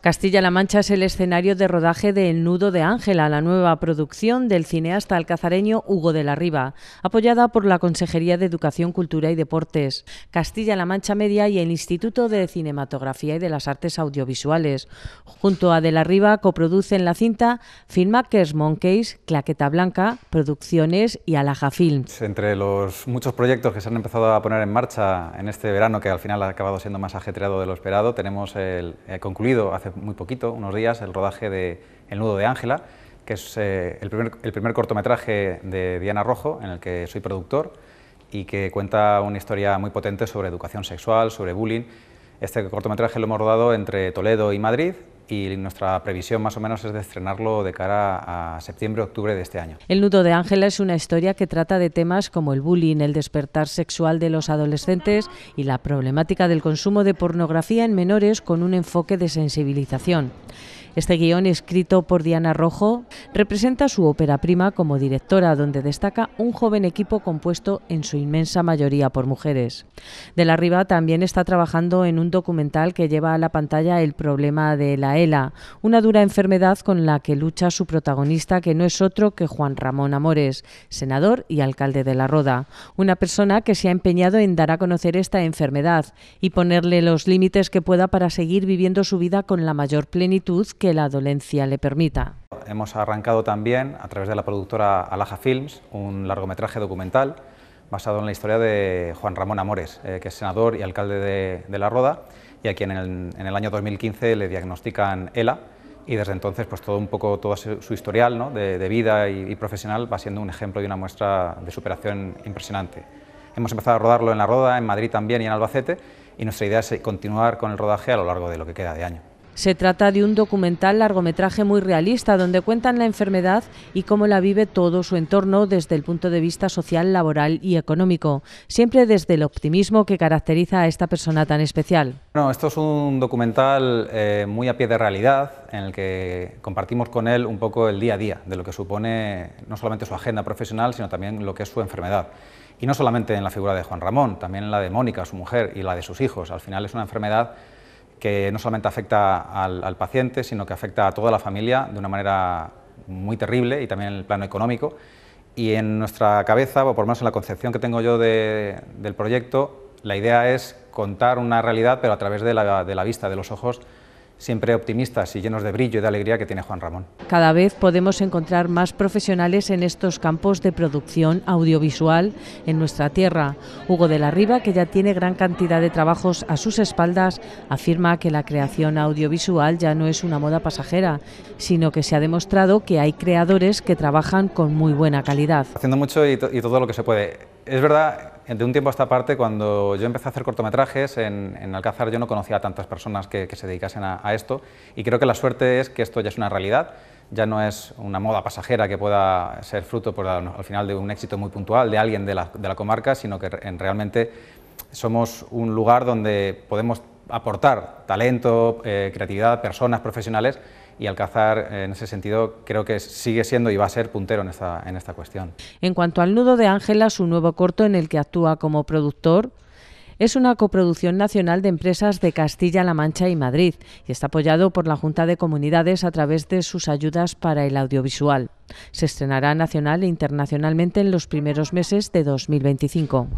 Castilla-La Mancha es el escenario de rodaje de El Nudo de Ángela, la nueva producción del cineasta alcazareño Hugo de la Riva, apoyada por la Consejería de Educación, Cultura y Deportes, Castilla-La Mancha Media y el Instituto de Cinematografía y de las Artes Audiovisuales. Junto a de la Riva coproducen la cinta Filmakers Monkeys, Claqueta Blanca, Producciones y Alaja Films. Entre los muchos proyectos que se han empezado a poner en marcha en este verano, que al final ha acabado siendo más ajetreado de lo esperado, tenemos el, eh, concluido hace muy poquito, unos días, el rodaje de El nudo de Ángela, que es eh, el, primer, el primer cortometraje de Diana Rojo, en el que soy productor y que cuenta una historia muy potente sobre educación sexual, sobre bullying. Este cortometraje lo hemos rodado entre Toledo y Madrid y nuestra previsión más o menos es de estrenarlo de cara a septiembre-octubre de este año. El Nudo de Ángela es una historia que trata de temas como el bullying, el despertar sexual de los adolescentes y la problemática del consumo de pornografía en menores con un enfoque de sensibilización. Este guión, escrito por Diana Rojo, representa su ópera prima como directora, donde destaca un joven equipo compuesto en su inmensa mayoría por mujeres. De la Riva también está trabajando en un documental que lleva a la pantalla el problema de la ELA, una dura enfermedad con la que lucha su protagonista, que no es otro que Juan Ramón Amores, senador y alcalde de La Roda, una persona que se ha empeñado en dar a conocer esta enfermedad y ponerle los límites que pueda para seguir viviendo su vida con la mayor plenitud que la dolencia le permita. Hemos arrancado también, a través de la productora Alaja Films, un largometraje documental basado en la historia de Juan Ramón Amores, eh, que es senador y alcalde de, La Roda, y a quien en el, año 2015 le diagnostican ELA, y desde entonces pues todo un poco todo su, historial ¿no? de, vida y, y, profesional va siendo un ejemplo y una muestra de superación impresionante. Hemos empezado a rodarlo en La Roda, en Madrid también y en Albacete, y nuestra idea es continuar con el rodaje a lo largo de lo que queda de año. Se trata de un documental largometraje muy realista donde cuentan la enfermedad y cómo la vive todo su entorno desde el punto de vista social, laboral y económico, siempre desde el optimismo que caracteriza a esta persona tan especial. Bueno, esto es un documental eh, muy a pie de realidad en el que compartimos con él un poco el día a día de lo que supone no solamente su agenda profesional, sino también lo que es su enfermedad. Y no solamente en la figura de Juan Ramón, también en la de Mónica, su mujer, y la de sus hijos. Al final es una enfermedad que no solamente afecta al, paciente, sino que afecta a toda la familia de una manera muy terrible y también en el plano económico. Y en nuestra cabeza, o por lo menos en la concepción que tengo yo del proyecto, la idea es contar una realidad, pero a través de la vista, de los ojos siempre optimistas y llenos de brillo y de alegría que tiene Juan Ramón. Cada vez podemos encontrar más profesionales en estos campos de producción audiovisual en nuestra tierra. Hugo de la Riva, que ya tiene gran cantidad de trabajos a sus espaldas, afirma que la creación audiovisual ya no es una moda pasajera, sino que se ha demostrado que hay creadores que trabajan con muy buena calidad. Haciendo mucho y, todo lo que se puede. Es verdad de un tiempo a esta parte, cuando yo empecé a hacer cortometrajes, en, Alcázar yo no conocía a tantas personas que, se dedicasen a, esto y creo que la suerte es que esto ya es una realidad, ya no es una moda pasajera que pueda ser fruto pues, al, final de un éxito muy puntual de alguien de la, comarca, sino que realmente somos un lugar donde podemos aportar talento, eh, creatividad, personas, profesionales y Alcázar, en ese sentido, creo que sigue siendo y va a ser puntero en esta, en esta cuestión. En cuanto al Nudo de Ángela, su nuevo corto en el que actúa como productor, es una coproducción nacional de empresas de Castilla-La Mancha y Madrid y está apoyado por la Junta de Comunidades a través de sus ayudas para el audiovisual. Se estrenará nacional e internacionalmente en los primeros meses de 2025.